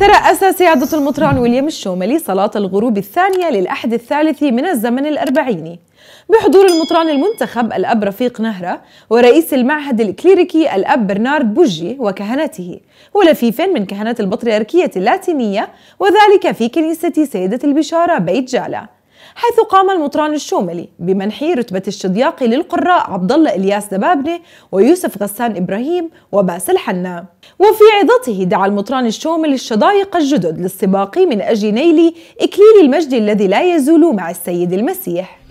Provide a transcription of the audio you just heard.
ترأس سيادة المطران ويليام الشوملي صلاة الغروب الثانية للأحد الثالث من الزمن الأربعيني بحضور المطران المنتخب الأب رفيق نهرة ورئيس المعهد الكليريكي الأب برنارد بوجي وكهنته ولفيف من كهنة البطريركية اللاتينية وذلك في كنيسة سيدة البشارة بيت جالا حيث قام المطران الشوملي بمنح رتبة الشدياق للقراء عبد الله إلياس دبابنة ويوسف غسان إبراهيم وباسل حنا وفي عظته دعا المطران الشوملي الشضايق الجدد للسباق من أجل نيل إكليل المجد الذي لا يزول مع السيد المسيح